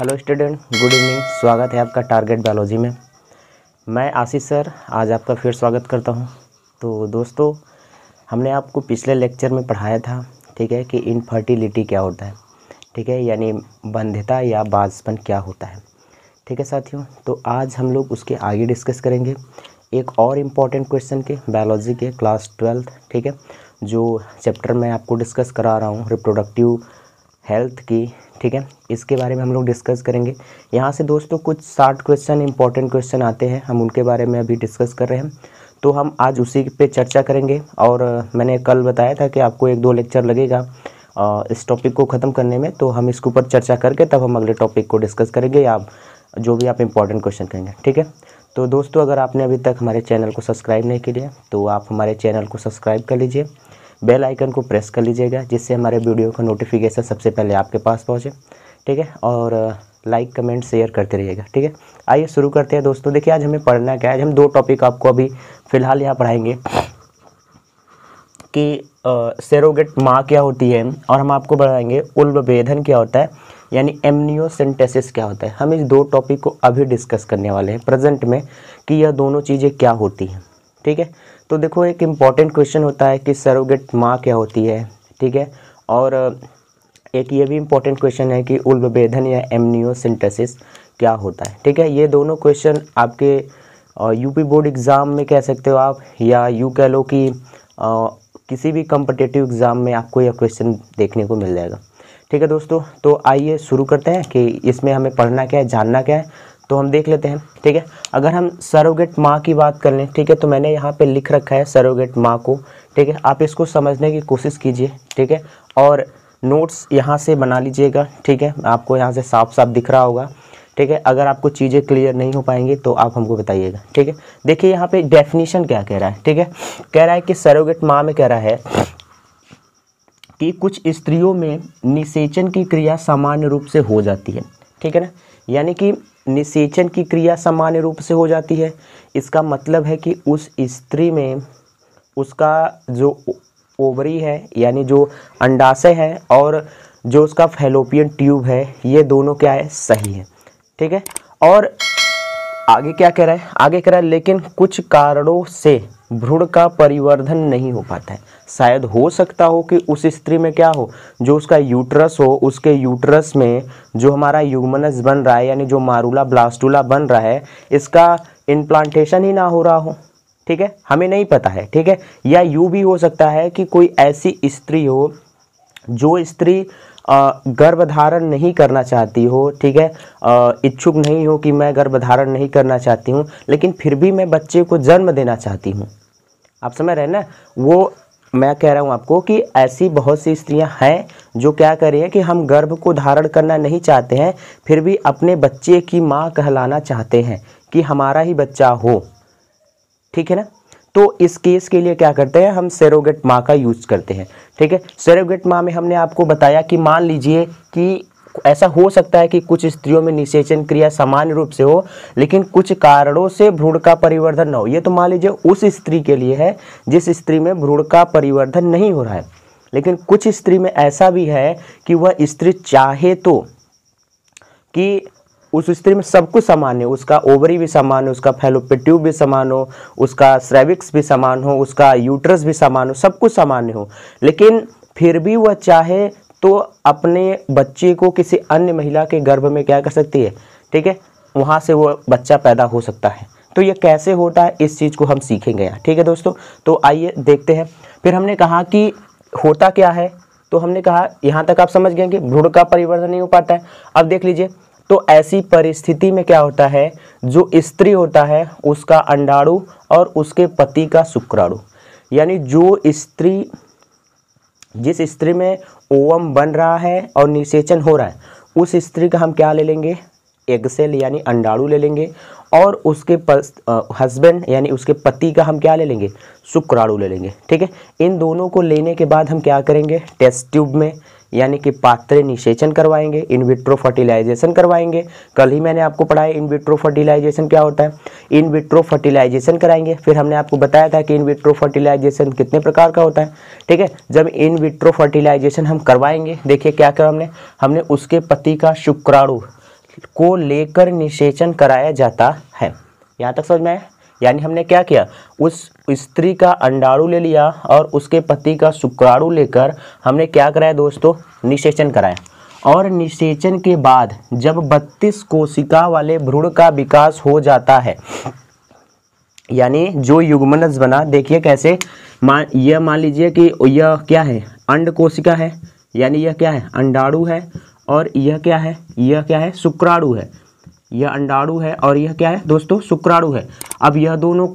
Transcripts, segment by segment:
hello student good evening स्वागत है आपका टारगेट बायोलॉजी में मैं आशीष सर आज आपका फिर स्वागत करता हूं तो दोस्तों हमने आपको पिछले लेक्चर में पढ़ाया था ठीक है कि इनफर्टिलिटी क्या होता है ठीक है यानी बंधता या बाजपन क्या होता है ठीक है साथियों तो आज हम लोग उसके आगे डिस्कस करेंगे एक और इम्पॉर्टेंट क्वेश्चन के बायोलॉजी के क्लास ट्वेल्थ ठीक है जो चैप्टर मैं आपको डिस्कस करा रहा हूँ रिप्रोडक्टिव हेल्थ की ठीक है इसके बारे में हम लोग डिस्कस करेंगे यहाँ से दोस्तों कुछ साठ क्वेश्चन इंपॉर्टेंट क्वेश्चन आते हैं हम उनके बारे में अभी डिस्कस कर रहे हैं तो हम आज उसी पे चर्चा करेंगे और मैंने कल बताया था कि आपको एक दो लेक्चर लगेगा इस टॉपिक को ख़त्म करने में तो हम इसके ऊपर चर्चा करके तब हम अगले टॉपिक को डिस्कस करेंगे या जो भी आप इम्पॉर्टेंट क्वेश्चन करेंगे ठीक है तो दोस्तों अगर आपने अभी तक हमारे चैनल को सब्सक्राइब नहीं किया तो आप हमारे चैनल को सब्सक्राइब कर लीजिए बेल आइकन को प्रेस कर लीजिएगा जिससे हमारे वीडियो का नोटिफिकेशन सबसे पहले आपके पास पहुँचे ठीक है और लाइक कमेंट शेयर करते रहिएगा ठीक है आइए शुरू करते हैं दोस्तों देखिए आज हमें पढ़ना क्या है आज हम दो टॉपिक आपको अभी फ़िलहाल यहाँ पढ़ाएंगे कि सेरोगेट uh, माँ क्या होती है और हम आपको पढ़ाएंगे उल्वेधन क्या होता है यानी एमनियोसेंटेसिस क्या होता है हम इस दो टॉपिक को अभी डिस्कस करने वाले हैं प्रेजेंट में कि यह दोनों चीज़ें क्या होती हैं ठीक है तो देखो एक इम्पॉर्टेंट क्वेश्चन होता है कि सरोगेट माँ क्या होती है ठीक है और एक ये भी इम्पॉर्टेंट क्वेश्चन है कि उल्वेदन या एमनियोसिंटेसिस क्या होता है ठीक है ये दोनों क्वेश्चन आपके यूपी बोर्ड एग्ज़ाम में कह सकते हो आप या यू कह लो कि आ, किसी भी कम्पटेटिव एग्ज़ाम में आपको यह क्वेश्चन देखने को मिल जाएगा ठीक है दोस्तों तो आइए शुरू करते हैं कि इसमें हमें पढ़ना क्या है जानना क्या है तो हम देख लेते हैं ठीक है अगर हम सरोगेट माँ की बात कर लें ठीक है तो मैंने यहाँ पे लिख रखा है सरोगेट माँ को ठीक है आप इसको समझने की कोशिश कीजिए ठीक है और नोट्स यहाँ से बना लीजिएगा ठीक है आपको यहाँ से साफ साफ दिख रहा होगा ठीक है अगर आपको चीज़ें क्लियर नहीं हो पाएंगी तो आप हमको बताइएगा ठीक है देखिए यहाँ पे डेफिनेशन क्या कह रहा है ठीक है कह रहा है कि सरोगेट माँ में कह रहा है कि कुछ स्त्रियों में निषेचन की क्रिया सामान्य रूप से हो जाती है ठीक है ना यानी कि निषेचन की क्रिया सामान्य रूप से हो जाती है इसका मतलब है कि उस स्त्री में उसका जो ओवरी है यानी जो अंडाशय है और जो उसका फेलोपियन ट्यूब है ये दोनों क्या है सही है ठीक है और आगे क्या कह रहा है आगे कह रहा है लेकिन कुछ कारणों से भ्रूण का परिवर्धन नहीं हो पाता है शायद हो सकता हो कि उस स्त्री में क्या हो जो उसका यूट्रस हो उसके यूट्रस में जो हमारा युगमनस बन रहा है यानी जो मारूला ब्लास्टूला बन रहा है इसका इम्प्लांटेशन ही ना हो रहा हो ठीक है हमें नहीं पता है ठीक है या यूँ भी हो सकता है कि कोई ऐसी स्त्री हो जो स्त्री गर्भधारण नहीं करना चाहती हो ठीक है इच्छुक नहीं हो कि मैं गर्भधारण नहीं करना चाहती हूँ लेकिन फिर भी मैं बच्चे को जन्म देना चाहती हूँ आप समझ रहे हैं ना वो मैं कह रहा हूँ आपको कि ऐसी बहुत सी स्त्रियाँ हैं जो क्या कर रही हैं कि हम गर्भ को धारण करना नहीं चाहते हैं फिर भी अपने बच्चे की माँ कहलाना चाहते हैं कि हमारा ही बच्चा हो ठीक है ना तो इस केस के लिए क्या करते हैं हम सेरोगेट माँ का यूज करते हैं ठीक है सेरोगेट माँ में हमने आपको बताया कि मान लीजिए कि ऐसा हो सकता है कि कुछ स्त्रियों में निषेचन क्रिया सामान्य रूप से हो लेकिन कुछ कारणों से भ्रूण का परिवर्धन न हो ये तो मान लीजिए उस स्त्री के लिए है जिस स्त्री में भ्रूण का परिवर्धन नहीं हो रहा है लेकिन कुछ स्त्री में ऐसा भी है कि वह स्त्री चाहे तो कि उस स्त्री में सब कुछ समान है उसका ओवरी भी समान हो उसका फेलोपिड ट्यूब भी समान हो उसका स्रेविक्स भी समान हो उसका यूट्रस भी समान हो सब कुछ सामान्य हो लेकिन फिर भी वह चाहे तो अपने बच्चे को किसी अन्य महिला के गर्भ में क्या कर सकती है ठीक है वहाँ से वो बच्चा पैदा हो सकता है तो ये कैसे होता है इस चीज़ को हम सीखेंगे यहाँ ठीक है दोस्तों तो आइए देखते हैं फिर हमने कहा कि होता क्या है तो हमने कहा यहाँ तक आप समझ गए कि भ्रूण का परिवर्तन नहीं हो पाता है अब देख लीजिए तो ऐसी परिस्थिति में क्या होता है जो स्त्री होता है उसका अंडाणु और उसके पति का शुक्राणु यानी जो स्त्री जिस स्त्री में ओवम बन रहा है और निषेचन हो रहा है उस स्त्री का हम क्या ले लेंगे एग सेल यानी अंडाणु ले लेंगे और उसके हस्बैंड यानी उसके पति का हम क्या ले लेंगे शुक्राणु ले लेंगे ठीक है इन दोनों को लेने के बाद हम क्या करेंगे टेस्ट ट्यूब में यानी कि पात्र निषेचन करवाएंगे इन विट्रो फर्टिलाइजेशन करवाएंगे कल ही मैंने आपको पढ़ाया इन विट्रो फर्टिलाइजेशन क्या होता है इन विट्रो फर्टिलाइजेशन कराएंगे फिर हमने आपको बताया था कि इन विट्रो फर्टिलाइजेशन कितने प्रकार का होता है ठीक है जब इन विट्रो फर्टिलाइजेशन हम करवाएंगे देखिए क्या क्या हमने हमने उसके पति का शुक्राणु को लेकर निषेचन कराया जाता है यहाँ तक समझ में आया यानी हमने क्या किया उस स्त्री का अंडाणु ले लिया और उसके पति का शुक्राणु लेकर हमने क्या कराया दोस्तों निषेचन कराया और निषेचन के बाद जब 32 कोशिका वाले भ्रूण का विकास हो जाता है यानी जो युगमनस बना देखिए कैसे मान यह मान लीजिए कि यह क्या है अंड कोशिका है यानी यह क्या है अंडाणु है और यह क्या है यह क्या है शुक्राणु है यह अंडाणु है और यह क्या है दोस्तों शुक्राणु है अब यह दोनों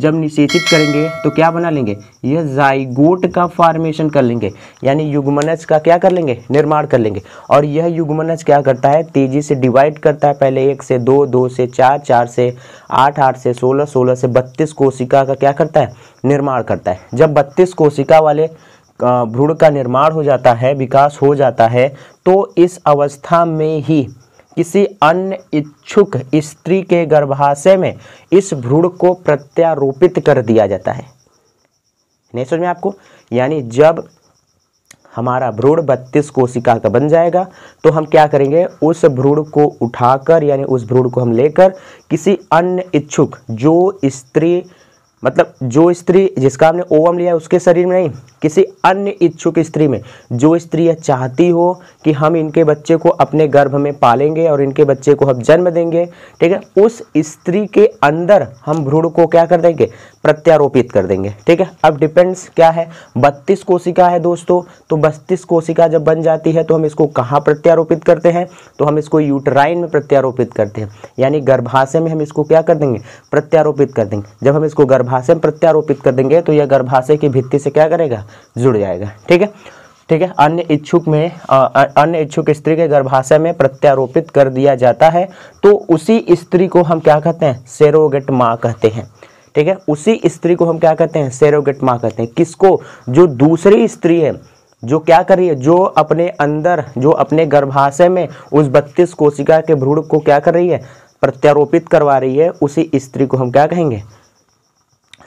जब निषेचित करेंगे तो क्या बना लेंगे यह जाइगोट का फॉर्मेशन कर लेंगे यानी युग्मनज का क्या कर लेंगे निर्माण कर लेंगे और यह युग्मनज क्या करता है तेजी से डिवाइड करता है पहले एक से दो दो से चार चार से आठ आठ से सोलह सोलह से बत्तीस कोशिका का क्या करता है निर्माण करता है जब बत्तीस कोशिका वाले भ्रूण का निर्माण हो जाता है विकास हो जाता है तो इस अवस्था में ही किसी अन्य इच्छुक स्त्री के गर्भाशय में इस भ्रूण को प्रत्यारोपित कर दिया जाता है नहीं समझ में आपको यानी जब हमारा भ्रूण बत्तीस कोशिका का बन जाएगा तो हम क्या करेंगे उस भ्रूण को उठाकर यानी उस भ्रूण को हम लेकर किसी अन्य इच्छुक जो स्त्री मतलब जो स्त्री जिसका हमने ओवम लिया है उसके शरीर में नहीं किसी अन्य इच्छुक स्त्री में जो स्त्री यह चाहती हो कि हम इनके बच्चे को अपने गर्भ में पालेंगे और इनके बच्चे को हम जन्म देंगे ठीक है उस स्त्री के अंदर हम भ्रूण को क्या कर देंगे प्रत्यारोपित कर देंगे ठीक है अब डिपेंड्स क्या है बत्तीस कोशिका है दोस्तों तो बत्तीस कोशिका जब बन जाती है तो हम इसको कहाँ प्रत्यारोपित करते हैं तो हम इसको यूटराइन में प्रत्यारोपित करते हैं यानी गर्भाशय में हम इसको क्या कर देंगे प्रत्यारोपित कर देंगे जब हम इसको गर्भ गर्भाशय में प्रत्यारोपित कर देंगे तो यह गर्भाशय की भित्ति से क्या करेगा जुड़ जाएगा ठीक है ठीक है अन्य इच्छुक में अन्य इच्छुक स्त्री के गर्भाशय में प्रत्यारोपित कर दिया जाता है तो उसी स्त्री को हम क्या कहते हैं सेरोगेट माँ कहते हैं ठीक है उसी स्त्री को हम क्या कहते हैं सेरोगेट माँ कहते हैं किसको जो दूसरी स्त्री है जो क्या कर रही है जो अपने अंदर जो अपने गर्भाशय में उस बत्तीस कोशिका के भ्रूण को क्या कर रही है प्रत्यारोपित करवा रही है उसी स्त्री को हम क्या कहेंगे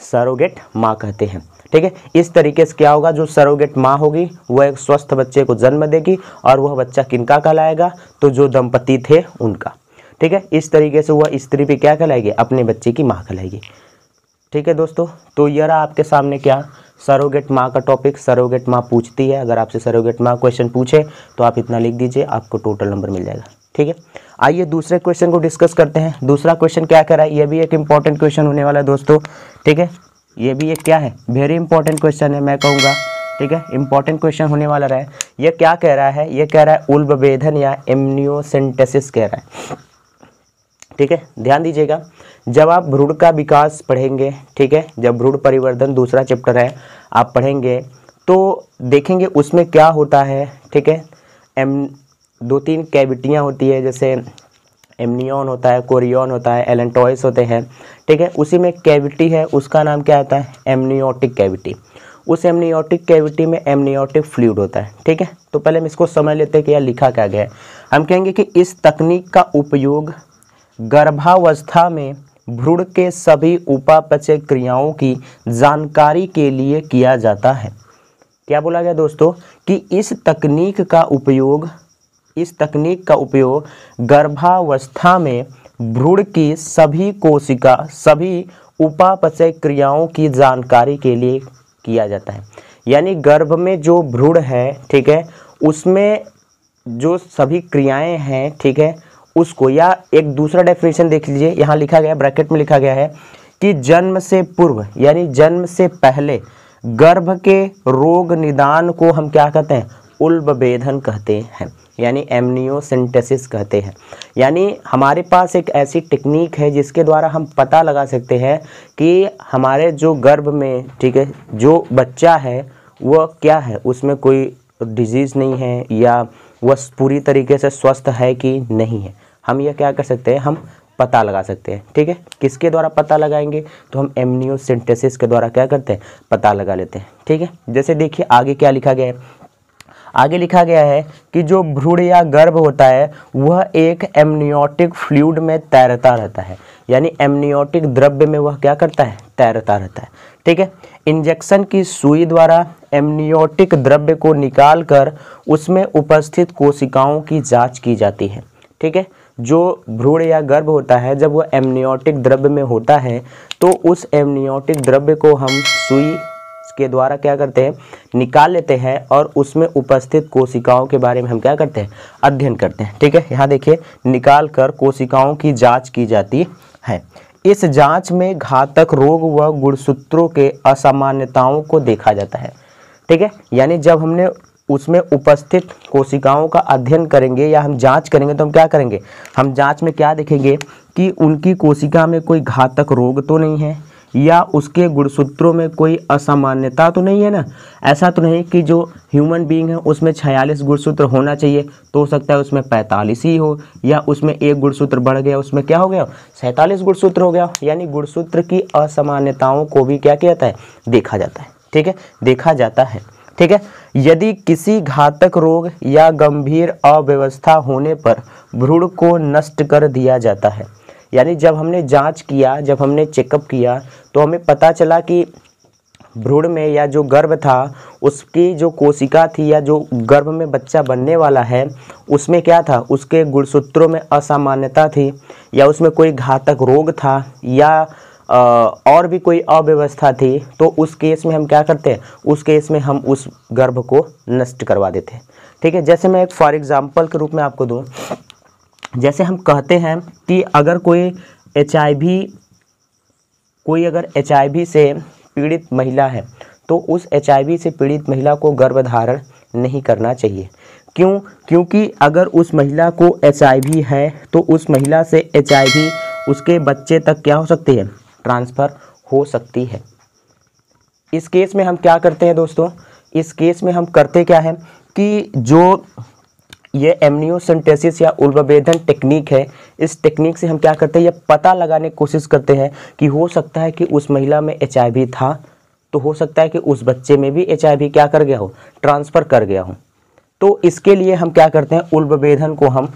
सरोगेट माँ कहते हैं ठीक है इस तरीके से क्या होगा जो सरोगेट माँ होगी वह एक स्वस्थ बच्चे को जन्म देगी और वह बच्चा किनका कहलाएगा तो जो दंपति थे उनका ठीक है इस तरीके से वह स्त्री भी क्या कहलाएगी अपने बच्चे की माँ कहलाएगी ठीक है दोस्तों तो यह रहा आपके सामने क्या सरोगेट माँ का टॉपिक सरोगेट माँ पूछती है अगर आपसे सरोगेट माँ क्वेश्चन पूछे तो आप इतना लिख दीजिए आपको टोटल नंबर मिल जाएगा ठीक है आइए दूसरे क्वेश्चन को डिस्कस करते हैं दूसरा क्वेश्चन क्या कह रहा है ये भी एक इंपॉर्टेंट क्वेश्चन होने वाला है दोस्तों ठीक है ये भी एक क्या है वेरी इंपॉर्टेंट क्वेश्चन है मैं कहूँगा ठीक है इंपॉर्टेंट क्वेश्चन होने वाला रहा है ये क्या कह रहा है ये कह रहा है उल्बेधन या एमनियोसेंटेसिस कह रहा है ठीक है ध्यान दीजिएगा जब आप भ्रूण का विकास पढ़ेंगे ठीक है जब भ्रूण परिवर्धन दूसरा चैप्टर है आप पढ़ेंगे तो देखेंगे उसमें क्या होता है ठीक है एम दो तीन कैविटियाँ होती है जैसे एमनियन होता है कोरियन होता है एलेंटोइस होते हैं ठीक है उसी में कैविटी है उसका नाम क्या होता है एमनियोटिक कैविटी उस एमनियोटिक कैविटी में एमनियोटिक फ्लूड होता है ठीक है तो पहले हम इसको समझ लेते हैं कि यह लिखा क्या गया है हम कहेंगे कि इस तकनीक का उपयोग गर्भावस्था में भ्रूण के सभी उपापचय क्रियाओं की जानकारी के लिए किया जाता है क्या बोला गया दोस्तों कि इस तकनीक का उपयोग इस तकनीक का उपयोग गर्भावस्था में भ्रूण की सभी कोशिका सभी उपापचय क्रियाओं की जानकारी के लिए किया जाता है यानी गर्भ में जो भ्रूण है ठीक है उसमें जो सभी क्रियाएं हैं ठीक है उसको या एक दूसरा डेफिनेशन देख लीजिए यहाँ लिखा गया ब्रैकेट में लिखा गया है कि जन्म से पूर्व यानी जन्म से पहले गर्भ के रोग निदान को हम क्या कहते हैं उल्बेधन कहते हैं यानी एमनियोसिंटेसिस कहते हैं यानी हमारे पास एक ऐसी टेक्निक है जिसके द्वारा हम पता लगा सकते हैं कि हमारे जो गर्भ में ठीक है जो बच्चा है वह क्या है उसमें कोई डिजीज़ नहीं है या वह पूरी तरीके से स्वस्थ है कि नहीं है हम यह क्या कर सकते हैं हम पता लगा सकते हैं ठीक है किसके द्वारा पता लगाएंगे तो हम एमनियोसिंटेसिस के द्वारा क्या करते हैं पता लगा लेते हैं ठीक है जैसे देखिए आगे क्या लिखा गया है आगे लिखा गया है कि जो भ्रूण या गर्भ होता है वह एक एमनियोटिक फ्लूड में तैरता रहता है यानी एमनियोटिक द्रव्य में वह क्या करता है तैरता रहता है ठीक है इंजेक्शन की सुई द्वारा एमनियोटिक द्रव्य को निकालकर उसमें उपस्थित कोशिकाओं की जांच की जाती है ठीक है जो भ्रूण या गर्भ होता है जब वह एमनियोटिक द्रव्य में होता है तो उस एमनियोटिक द्रव्य को हम सुई के द्वारा क्या करते हैं निकाल लेते हैं और उसमें उपस्थित कोशिकाओं के बारे में हम क्या करते हैं अध्ययन करते हैं ठीक है यहाँ देखिए निकाल कर कोशिकाओं की जाँच की जाती है इस जांच में घातक रोग व गुणसूत्रों के असामान्यताओं को देखा जाता है ठीक है यानी जब हमने उसमें उपस्थित कोशिकाओं का अध्ययन करेंगे या हम जांच करेंगे तो हम क्या करेंगे हम जांच में क्या देखेंगे कि उनकी कोशिका में कोई घातक रोग तो नहीं है या उसके गुणसूत्रों में कोई असामान्यता तो नहीं है ना ऐसा तो नहीं कि जो ह्यूमन बीइंग है उसमें छियालीस गुणसूत्र होना चाहिए तो हो सकता है उसमें पैंतालीस ही हो या उसमें एक गुणसूत्र बढ़ गया उसमें क्या हो गया सैंतालीस गुणसूत्र हो गया यानी गुणसूत्र की असामान्यताओं को भी क्या किया जाता है देखा जाता है ठीक है देखा जाता है ठीक है यदि किसी घातक रोग या गंभीर अव्यवस्था होने पर भ्रूण को नष्ट कर दिया जाता है यानी जब हमने जांच किया जब हमने चेकअप किया तो हमें पता चला कि भ्रूण में या जो गर्भ था उसकी जो कोशिका थी या जो गर्भ में बच्चा बनने वाला है उसमें क्या था उसके गुणसूत्रों में असामान्यता थी या उसमें कोई घातक रोग था या आ, और भी कोई अव्यवस्था थी तो उस केस में हम क्या करते हैं उस केस में हम उस गर्भ को नष्ट करवा देते हैं ठीक है जैसे मैं एक फॉर एग्ज़ाम्पल के रूप में आपको दूँ जैसे हम कहते हैं कि अगर कोई एच कोई अगर एच से पीड़ित महिला है तो उस एच से पीड़ित महिला को गर्भधारण नहीं करना चाहिए क्यों क्योंकि अगर उस महिला को एच है तो उस महिला से एच उसके बच्चे तक क्या हो सकती है ट्रांसफ़र हो सकती है इस केस में हम क्या करते हैं दोस्तों इस केस में हम करते क्या है कि जो ये एमनियोसेंटेसिस या उल्वेदन टेक्निक है इस टेक्निक से हम क्या करते हैं ये पता लगाने की कोशिश करते हैं कि हो सकता है कि उस महिला में एच था तो हो सकता है कि उस बच्चे में भी एच क्या कर गया हो ट्रांसफ़र कर गया हो तो इसके लिए हम क्या करते हैं उल्वेदन को हम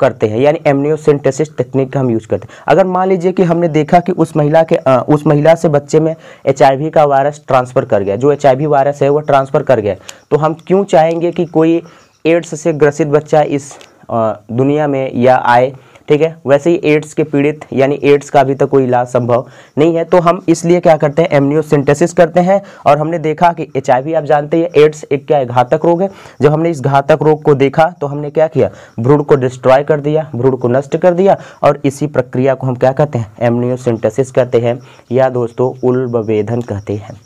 करते हैं यानी एमनियोसेंटेसिस टेक्निक का हम यूज करते हैं अगर मान लीजिए कि हमने देखा कि उस महिला के आ, उस महिला से बच्चे में एच का वायरस ट्रांसफ़र कर गया जो एच वायरस है वो ट्रांसफ़र कर गया तो हम क्यों चाहेंगे कि कोई एड्स से ग्रसित बच्चा इस दुनिया में या आए ठीक है वैसे ही एड्स के पीड़ित यानी एड्स का अभी तक कोई इलाज संभव नहीं है तो हम इसलिए क्या करते हैं एमनियोसेंटेसिस करते हैं और हमने देखा कि एच आप जानते हैं एड्स एक क्या है घातक रोग है जब हमने इस घातक रोग को देखा तो हमने क्या किया भ्रूण को डिस्ट्रॉय कर दिया भ्रूण को नष्ट कर दिया और इसी प्रक्रिया को हम क्या कहते हैं एमनियोसिंटेसिस कहते हैं या दोस्तों उल्बवेधन कहते हैं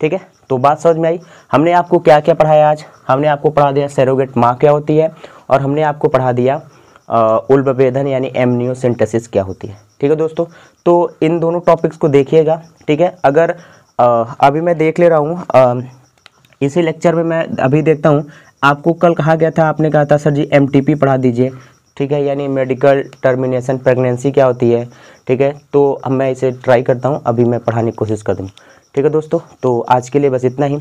ठीक है तो बात समझ में आई हमने आपको क्या क्या पढ़ाया आज हमने आपको पढ़ा दिया सेरोगेट माँ क्या होती है और हमने आपको पढ़ा दिया उल्बवेदन यानी एमनियोसिंटेसिस क्या होती है ठीक है दोस्तों तो इन दोनों टॉपिक्स को देखिएगा ठीक है अगर आ, अभी मैं देख ले रहा हूँ इसी लेक्चर में मैं अभी देखता हूँ आपको कल कहा गया था आपने कहा था सर जी एम पढ़ा दीजिए ठीक है यानी मेडिकल टर्मिनेशन प्रेगनेंसी क्या होती है ठीक है तो अब मैं इसे ट्राई करता हूँ अभी मैं पढ़ाने की कोशिश कर दूँ ठीक है दोस्तों तो आज के लिए बस इतना ही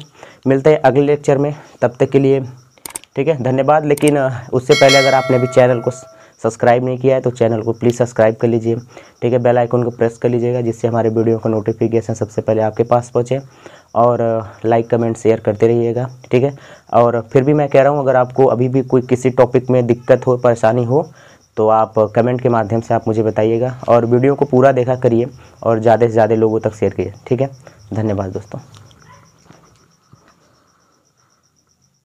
मिलते हैं अगले लेक्चर में तब तक के लिए ठीक है धन्यवाद लेकिन उससे पहले अगर आपने अभी चैनल को सब्सक्राइब नहीं किया है तो चैनल को प्लीज़ सब्सक्राइब कर लीजिए ठीक है बेल आइकन को प्रेस कर लीजिएगा जिससे हमारे वीडियो का नोटिफिकेशन सबसे पहले आपके पास पहुँचे और लाइक कमेंट शेयर करते रहिएगा ठीक है और फिर भी मैं कह रहा हूँ अगर आपको अभी भी कोई किसी टॉपिक में दिक्कत हो परेशानी हो तो आप कमेंट के माध्यम से आप मुझे बताइएगा और वीडियो को पूरा देखा करिए और ज़्यादा से ज़्यादा लोगों तक शेयर करिए ठीक है धन्यवाद दोस्तों